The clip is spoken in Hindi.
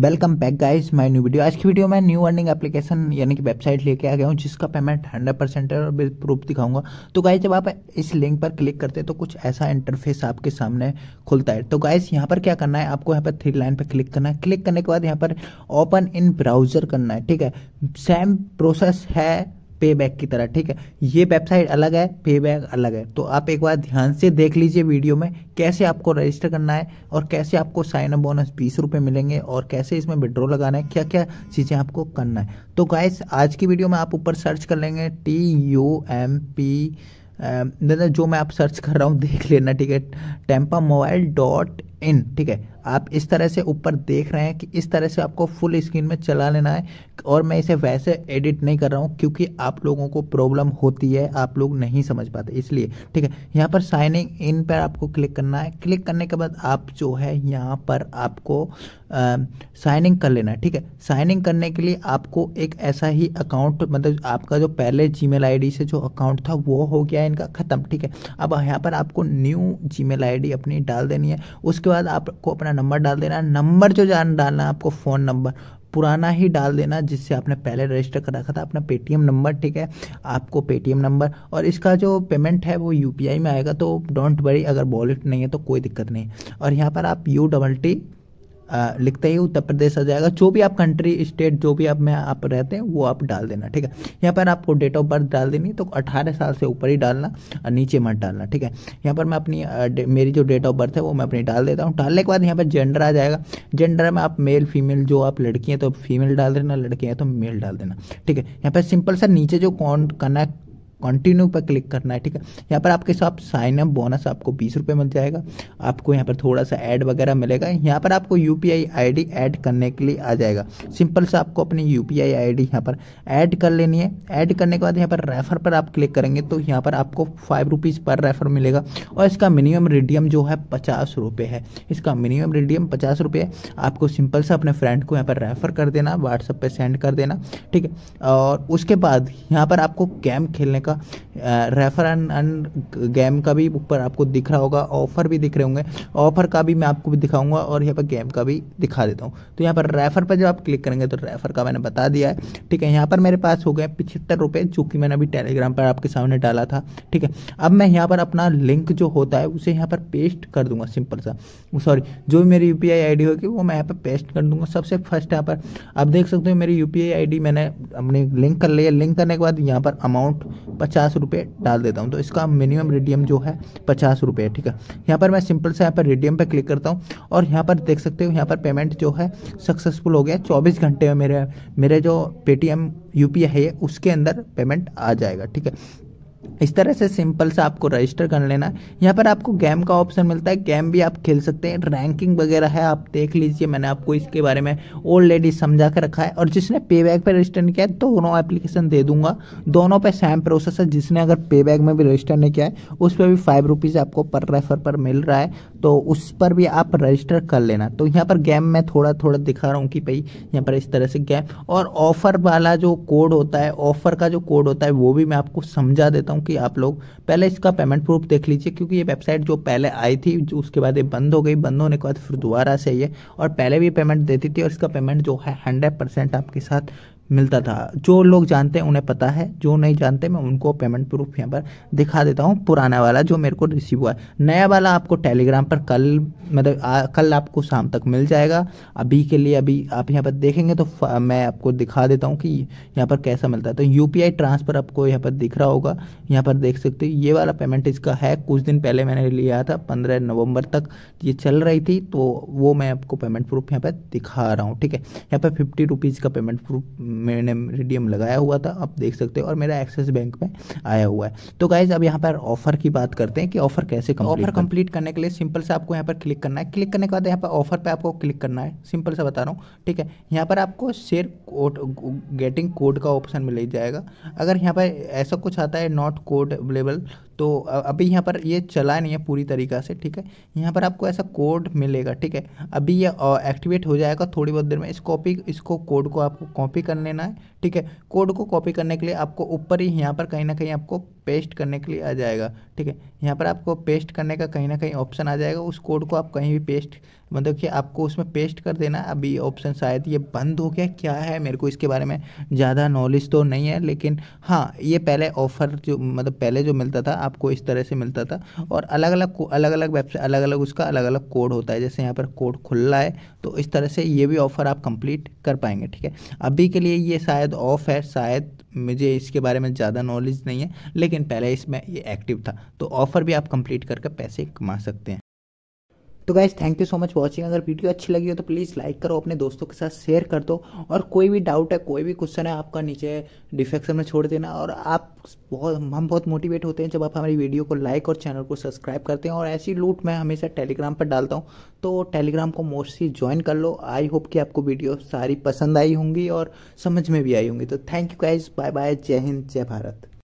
welcome back guys my new video आज की वीडियो में न्यू अर्निंग एप्लीकेशन यानी कि वेबसाइट लेके आ गया हूँ जिसका पेमेंट हंड्रेड परसेंट है और प्रूफ दिखाऊंगा तो गाइस जब आप इस लिंक पर क्लिक करते हैं तो कुछ ऐसा इंटरफेस आपके सामने खुलता है तो गाइस यहाँ पर क्या करना है आपको यहाँ पर थ्री लाइन पर क्लिक करना है क्लिक करने के बाद यहाँ पर ओपन इन ब्राउजर करना है ठीक है सेम प्रोसेस है पे बैक की तरह ठीक है ये वेबसाइट अलग है पे बैक अलग है तो आप एक बार ध्यान से देख लीजिए वीडियो में कैसे आपको रजिस्टर करना है और कैसे आपको साइन अप बोनस बीस रुपये मिलेंगे और कैसे इसमें विड्रॉ लगाना है क्या क्या चीज़ें आपको करना है तो गाइस आज की वीडियो में आप ऊपर सर्च कर लेंगे टी यू एम पी जो मैं आप सर्च कर रहा हूँ देख लेना ठीक है टेम्पा मोबाइल डॉट इन ठीक है आप इस तरह से ऊपर देख रहे हैं कि इस तरह से आपको फुल स्क्रीन में चला लेना है और मैं इसे वैसे एडिट नहीं कर रहा हूँ क्योंकि आप लोगों को प्रॉब्लम होती है आप लोग नहीं समझ पाते इसलिए ठीक है यहाँ पर साइनिंग इन पर आपको क्लिक करना है क्लिक करने के बाद आप जो है यहाँ पर आपको साइनिंग कर लेना है ठीक है साइनिंग करने के लिए आपको एक ऐसा ही अकाउंट मतलब आपका जो पहले जी मेल से जो अकाउंट था वो हो गया इनका ख़त्म ठीक है अब यहाँ पर आपको न्यू जी मेल अपनी डाल देनी है उसके बाद आपको अपना अपना नंबर डाल देना नंबर जो जान डालना आपको फ़ोन नंबर पुराना ही डाल देना जिससे आपने पहले रजिस्टर कर रखा था अपना पेटीएम नंबर ठीक है आपको पेटीएम नंबर और इसका जो पेमेंट है वो यूपीआई में आएगा तो डोंट वरी अगर वॉलेट नहीं है तो कोई दिक्कत नहीं और यहाँ पर आप यू डबल टी लिखते ही उत्तर प्रदेश आ जाएगा जो भी आप कंट्री स्टेट जो भी आप में आप रहते हैं वो आप डाल देना ठीक है यहाँ पर आपको डेट ऑफ बर्थ डाल देनी तो अठारह साल से ऊपर ही डालना और नीचे मत डालना ठीक है यहाँ पर मैं अपनी मेरी जो डेट ऑफ बर्थ है वो मैं अपनी डाल देता हूँ डालने के बाद यहाँ पर जेंडर आ जाएगा जेंडर में आप मेल फीमेल जो आप लड़की हैं तो फीमेल डाल देना लड़के हैं तो मेल डाल देना ठीक है यहाँ पर सिंपल सा नीचे जो कौन कनेक्ट कंटिन्यू पर क्लिक करना है ठीक है यहाँ पर आपके साथ साइन अप बोनस आपको बीस रुपये मिल जाएगा आपको यहाँ पर थोड़ा सा ऐड वगैरह मिलेगा यहाँ पर आपको यू पी आई ऐड करने के लिए आ जाएगा सिंपल से आपको अपनी यू पी आई आई यहाँ पर ऐड कर लेनी है ऐड करने के बाद यहाँ पर रेफर पर आप क्लिक करेंगे तो यहाँ पर आपको फाइव रुपीज़ पर रेफर मिलेगा और इसका मिनिमम रिडियम जो है पचास रुपये है इसका मिनिमम रिडियम पचास रुपये है आपको सिंपल से अपने फ्रेंड को यहाँ पर रेफर कर देना व्हाट्सएप पर सेंड कर देना ठीक है और उसके बाद यहाँ पर आपको गेम खेलने का का रेफर एंड एंड गेम का भी ऊपर आपको दिख रहा होगा ऑफर भी दिख रहे होंगे ऑफर का भी मैं आपको भी दिखाऊंगा और यहाँ पर गेम का भी दिखा देता हूँ तो यहाँ पर रेफर पर जब आप क्लिक करेंगे तो रेफर का मैंने बता दिया है ठीक है यहाँ पर मेरे पास हो गए पिछहत्तर रुपये जो कि मैंने अभी टेलीग्राम पर आपके सामने डाला था ठीक है अब मैं यहाँ पर अपना लिंक जो होता है उसे यहाँ पर पेस्ट कर दूंगा सिंपल सा सॉरी जो मेरी यू पी आई होगी वो मैं यहाँ पर पेस्ट कर दूंगा सबसे फर्स्ट यहाँ पर आप देख सकते हो मेरी यू पी आई मैंने अपनी लिंक कर लिया लिंक करने के बाद यहाँ पर अमाउंट पचास रुपये डाल देता हूँ तो इसका मिनिमम रेडियम जो है पचास रुपये ठीक है यहाँ पर मैं सिंपल से यहाँ पर रेडियम पर क्लिक करता हूँ और यहाँ पर देख सकते हो यहाँ पर पेमेंट जो है सक्सेसफुल हो गया चौबीस घंटे में मेरे मेरे जो पेटीएम यू है उसके अंदर पेमेंट आ जाएगा ठीक है इस तरह से सिंपल सा आपको रजिस्टर कर लेना है यहाँ पर आपको गेम का ऑप्शन मिलता है गेम भी आप खेल सकते हैं रैंकिंग वगैरह है आप देख लीजिए मैंने आपको इसके बारे में ऑलरेडी समझा कर रखा है और जिसने पे बैग पर रजिस्टर नहीं किया है दोनों एप्लीकेशन दे दूंगा दोनों पे सेम प्रोसेस है जिसने अगर पे बैक में भी रजिस्टर नहीं किया है उस पर भी फाइव रुपीज़ आपको पर रेफर पर मिल रहा है तो उस पर भी आप रजिस्टर कर लेना तो यहाँ पर गेम मैं थोड़ा थोड़ा दिखा रहा हूँ कि भाई यहाँ पर इस तरह से गेम और ऑफ़र वाला जो कोड होता है ऑफ़र का जो कोड होता है वो भी मैं आपको समझा देता हूँ कि आप लोग पहले इसका पेमेंट प्रूफ देख लीजिए क्योंकि ये वेबसाइट जो पहले आई थी उसके बाद ये बंद हो गई बंद होने के बाद फिर दोबारा से ये और पहले भी पेमेंट देती थी और इसका पेमेंट जो है हंड्रेड परसेंट आपके साथ मिलता था जो लोग जानते हैं उन्हें पता है जो नहीं जानते मैं उनको पेमेंट प्रूफ यहाँ पर दिखा देता हूँ पुराना वाला जो मेरे को रिसीव हुआ है नया वाला आपको टेलीग्राम पर कल मतलब कल आपको शाम तक मिल जाएगा अभी के लिए अभी आप यहाँ पर देखेंगे तो मैं आपको दिखा देता हूँ कि यहाँ पर कैसा मिलता है तो यू ट्रांसफ़र आपको यहाँ पर दिख रहा होगा यहाँ पर देख सकते हो ये वाला पेमेंट इसका है कुछ दिन पहले मैंने लिया था पंद्रह नवंबर तक ये चल रही थी तो वो मैं आपको पेमेंट प्रूफ यहाँ पर दिखा रहा हूँ ठीक है यहाँ पर फिफ्टी रुपीज़ का पेमेंट प्रूफ मैंने रिडीम लगाया हुआ था आप देख सकते हो और मेरा एक्सिस बैंक में आया हुआ है तो गाइज अब यहाँ पर ऑफर की बात करते हैं कि ऑफर कैसे ऑफर कंप्लीट करने के लिए सिंपल से आपको यहाँ पर क्लिक करना है क्लिक करने के बाद यहाँ पर ऑफर पर आपको क्लिक करना है सिंपल से बता रहा हूँ ठीक है यहाँ पर आपको शेयर कोड गेटिंग कोड का ऑप्शन मिल जाएगा अगर यहाँ पर ऐसा कुछ आता है नॉट कोड अवेलेबल तो अभी यहाँ पर ये चला नहीं है पूरी तरीका से ठीक है यहाँ पर आपको ऐसा कोड मिलेगा ठीक है अभी ये एक्टिवेट हो जाएगा थोड़ी बहुत देर में इस कॉपी इसको कोड को आपको कॉपी करने लेना है ठीक है कोड को कॉपी करने के लिए आपको ऊपर ही यहाँ पर कहीं ना कहीं आपको पेस्ट करने के लिए आ जाएगा ठीक है यहाँ पर आपको पेस्ट करने का कहीं ना कहीं ऑप्शन आ जाएगा उस कोड को आप कहीं भी पेस्ट मतलब कि आपको उसमें पेस्ट कर देना अभी ऑप्शन शायद ये बंद हो गया क्या है मेरे को इसके बारे में ज़्यादा नॉलेज तो नहीं है लेकिन हाँ ये पहले ऑफ़र जो मतलब पहले जो मिलता था आपको इस तरह से मिलता था और अलग अलग अलग अलग वेबसाइट अलग अलग उसका अलग अलग कोड होता है जैसे यहाँ पर कोड रहा है तो इस तरह से ये भी ऑफ़र आप कंप्लीट कर पाएंगे ठीक है अभी के लिए ये शायद ऑफ़ है शायद मुझे इसके बारे में ज़्यादा नॉलेज नहीं है लेकिन पहले इसमें ये एक्टिव था तो ऑफ़र भी आप कंप्लीट करके पैसे कमा सकते हैं तो guys thank you so much watching अगर वीडियो अच्छी लगी हो तो प्लीज़ लाइक करो अपने दोस्तों के साथ शेयर कर दो और कोई भी डाउट है कोई भी क्वेश्चन है आपका नीचे डिफेक्शन में छोड़ देना और आप बहुत हम बहुत मोटिवेट होते हैं जब आप हमारी वीडियो को लाइक और चैनल को सब्सक्राइब करते हैं और ऐसी लूट मैं हमेशा टेलीग्राम पर डालता हूँ तो टेलीग्राम को मोस्टली ज्वाइन कर लो आई होप कि आपको वीडियो सारी पसंद आई होंगी और समझ में भी आई होंगी तो thank you guys bye bye जय हिंद जय भारत